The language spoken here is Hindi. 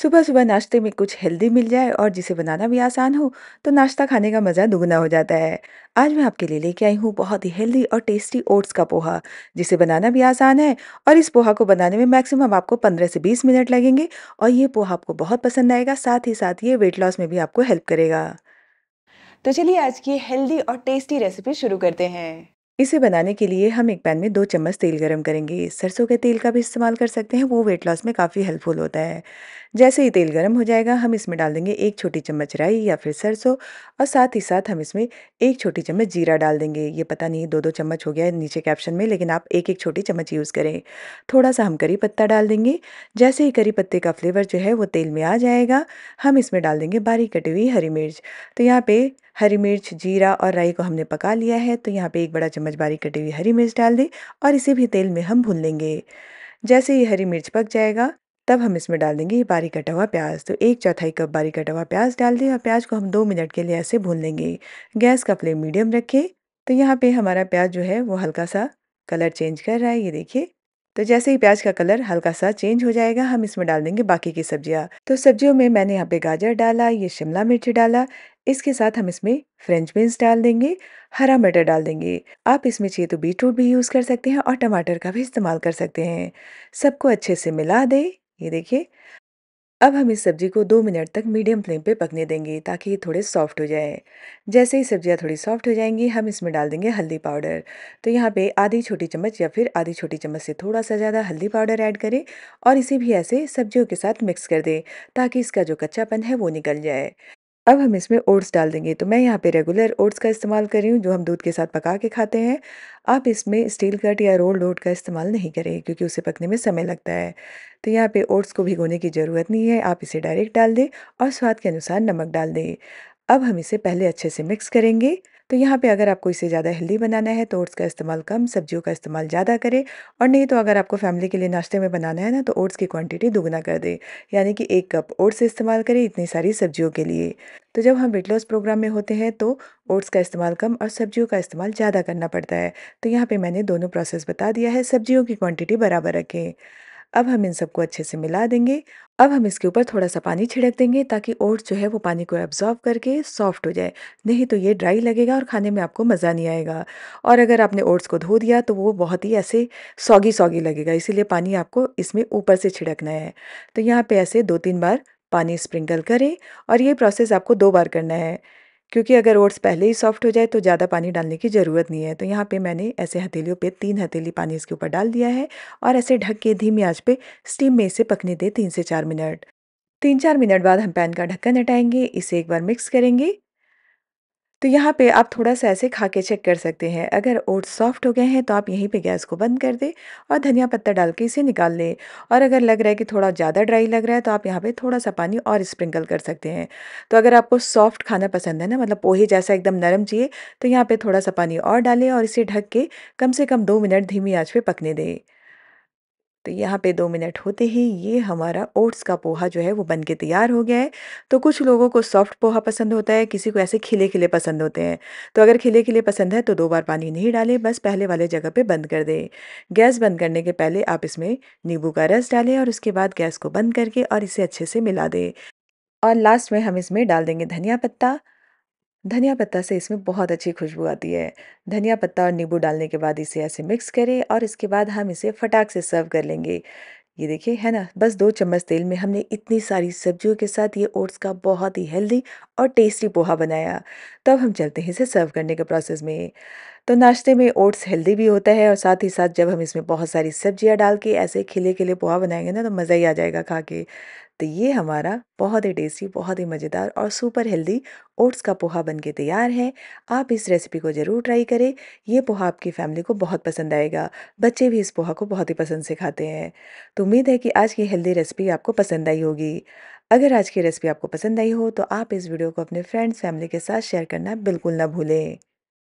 सुबह सुबह नाश्ते में कुछ हेल्दी मिल जाए और जिसे बनाना भी आसान हो तो नाश्ता खाने का मज़ा दुगना हो जाता है आज मैं आपके लिए लेके आई हूँ बहुत ही हेल्दी और टेस्टी ओट्स का पोहा जिसे बनाना भी आसान है और इस पोहा को बनाने में मैक्सिमम आपको 15 से 20 मिनट लगेंगे और ये पोहा आपको बहुत पसंद आएगा साथ ही साथ ये वेट लॉस में भी आपको हेल्प करेगा तो चलिए आज की हेल्दी और टेस्टी रेसिपी शुरू करते हैं इसे बनाने के लिए हम एक पैन में दो चम्मच तेल गरम करेंगे सरसों के तेल का भी इस्तेमाल कर सकते हैं वो वेट लॉस में काफ़ी हेल्पफुल होता है जैसे ही तेल गरम हो जाएगा हम इसमें डाल देंगे एक छोटी चम्मच राई या फिर सरसों और साथ ही साथ हम इसमें एक छोटी चम्मच जीरा डाल देंगे ये पता नहीं दो दो चम्मच हो गया है नीचे कैप्शन में लेकिन आप एक एक छोटी चम्मच यूज़ करें थोड़ा सा हम करी पत्ता डाल देंगे जैसे ही करी पत्ते का फ्लेवर जो है वो तेल में आ जाएगा हम इसमें डाल देंगे बारीक कटी हुई हरी मिर्च तो यहाँ पे हरी मिर्च जीरा और राई को हमने पका लिया है तो यहाँ पे एक बड़ा चम्मच बारीक कटी हुई हरी मिर्च डाल दें और इसे भी तेल में हम भून लेंगे जैसे ही हरी मिर्च पक जाएगा तब हम इसमें डाल देंगे ये बारीक कटा हुआ प्याज तो एक चौथाई कप बारीक कटा हुआ प्याज डाल दें और प्याज को हम दो मिनट के लिए ऐसे भून लेंगे गैस का फ्लेम मीडियम रखें तो यहाँ पे हमारा प्याज जो है वो हल्का सा कलर चेंज कर रहा है ये देखिए तो जैसे ही प्याज का कलर हल्का सा चेंज हो जाएगा हम इसमें डाल देंगे बाकी की सब्जियाँ तो सब्जियों में मैंने यहाँ पे गाजर डाला ये शिमला मिर्च डाला इसके साथ हम इसमें फ्रेंच बीन्स डाल देंगे हरा मटर डाल देंगे आप इसमें चाहिए तो बीटरूट भी यूज़ कर सकते हैं और टमाटर का भी इस्तेमाल कर सकते हैं सबको अच्छे से मिला दें ये देखिए अब हम इस सब्जी को दो मिनट तक मीडियम फ्लेम पे पकने देंगे ताकि ये थोड़े सॉफ्ट हो जाए जैसे ही सब्जियाँ थोड़ी सॉफ्ट हो जाएंगी हम इसमें डाल देंगे हल्दी पाउडर तो यहाँ पे आधी छोटी चम्मच या फिर आधी छोटी चम्मच से थोड़ा सा ज़्यादा हल्दी पाउडर ऐड करें और इसे भी ऐसे सब्जियों के साथ मिक्स कर दें ताकि इसका जो कच्चापन है वो निकल जाए अब हम इसमें ओट्स डाल देंगे तो मैं यहाँ पे रेगुलर ओट्स का इस्तेमाल कर रही हूँ जो हम दूध के साथ पका के खाते हैं आप इसमें स्टील कट या रोल्ड ओट का इस्तेमाल नहीं करें क्योंकि उसे पकने में समय लगता है तो यहाँ पे ओट्स को भिगोने की ज़रूरत नहीं है आप इसे डायरेक्ट डाल दें और स्वाद के अनुसार नमक डाल दें अब हम इसे पहले अच्छे से मिक्स करेंगे तो यहाँ पे अगर आपको इसे ज़्यादा हेल्दी बनाना है तो ओट्स का इस्तेमाल कम सब्जियों का इस्तेमाल ज़्यादा करें और नहीं तो अगर आपको फैमिली के लिए नाश्ते में बनाना है ना तो ओट्स की क्वांटिटी दुगना कर दें यानी कि एक कप ओट्स इस्तेमाल करें इतनी सारी सब्जियों के लिए तो जब हम वेट लॉस प्रोग्राम में होते हैं तो ओट्स का इस्तेमाल कम और सब्जियों का इस्तेमाल ज़्यादा करना पड़ता है तो यहाँ पर मैंने दोनों प्रोसेस बता दिया है सब्जियों की क्वान्टिटी बराबर रखें अब हम इन सबको अच्छे से मिला देंगे अब हम इसके ऊपर थोड़ा सा पानी छिड़क देंगे ताकि ओट्स जो है वो पानी को एब्जॉर्व करके सॉफ्ट हो जाए नहीं तो ये ड्राई लगेगा और खाने में आपको मज़ा नहीं आएगा और अगर आपने ओट्स को धो दिया तो वो बहुत ही ऐसे सौगी सौगी लगेगा इसीलिए पानी आपको इसमें ऊपर से छिड़कना है तो यहाँ पर ऐसे दो तीन बार पानी स्प्रिंकल करें और ये प्रोसेस आपको दो बार करना है क्योंकि अगर ओट्स पहले ही सॉफ्ट हो जाए तो ज़्यादा पानी डालने की ज़रूरत नहीं है तो यहाँ पे मैंने ऐसे हथेलियों पे तीन हथेली पानी इसके ऊपर डाल दिया है और ऐसे ढक के धीमी आंच पे स्टीम में इसे पकने दे तीन से चार मिनट तीन चार मिनट बाद हम पैन का ढक्कन हटाएंगे इसे एक बार मिक्स करेंगे तो यहाँ पे आप थोड़ा सा ऐसे खा के चेक कर सकते हैं अगर ओट्स सॉफ्ट हो गए हैं तो आप यहीं पे गैस को बंद कर दें और धनिया पत्ता डाल के इसे निकाल लें और अगर लग रहा है कि थोड़ा ज़्यादा ड्राई लग रहा है तो आप यहाँ पे थोड़ा सा पानी और स्प्रिंकल कर सकते हैं तो अगर आपको सॉफ्ट खाना पसंद है ना मतलब पोहे जैसा एकदम नरम चाहिए तो यहाँ पर थोड़ा सा पानी और डालें और इसे ढक के कम से कम दो मिनट धीमी आँच पर पकने दें तो यहाँ पे दो मिनट होते ही ये हमारा ओट्स का पोहा जो है वो बन के तैयार हो गया है तो कुछ लोगों को सॉफ्ट पोहा पसंद होता है किसी को ऐसे खिले खिले पसंद होते हैं तो अगर खिले खिले पसंद है तो दो बार पानी नहीं डालें बस पहले वाले जगह पे बंद कर दें गैस बंद करने के पहले आप इसमें नींबू का रस डालें और उसके बाद गैस को बंद करके और इसे अच्छे से मिला दें और लास्ट में हम इसमें डाल देंगे धनिया पत्ता धनिया पत्ता से इसमें बहुत अच्छी खुशबू आती है धनिया पत्ता और नींबू डालने के बाद इसे ऐसे मिक्स करें और इसके बाद हम इसे फटाक से सर्व कर लेंगे ये देखिए है ना बस दो चम्मच तेल में हमने इतनी सारी सब्जियों के साथ ये ओट्स का बहुत ही हेल्दी और टेस्टी पोहा बनाया तब हम चलते हैं इसे सर्व करने के प्रोसेस में तो नाश्ते में ओट्स हेल्दी भी होता है और साथ ही साथ जब हम इसमें बहुत सारी सब्जियां डाल के ऐसे खिले खिले पोहा बनाएंगे ना तो मज़ा ही आ जाएगा खा के तो ये हमारा बहुत ही टेस्टी बहुत ही मज़ेदार और सुपर हेल्दी ओट्स का पोहा बन के तैयार है आप इस रेसिपी को ज़रूर ट्राई करें ये पोहा आपकी फैमिली को बहुत पसंद आएगा बच्चे भी इस पोहा को बहुत ही पसंद से खाते हैं तो उम्मीद है कि आज की हेल्दी रेसिपी आपको पसंद आई होगी अगर आज की रेसिपी आपको पसंद आई हो तो आप इस वीडियो को अपने फ्रेंड्स फैमिली के साथ शेयर करना बिल्कुल ना भूलें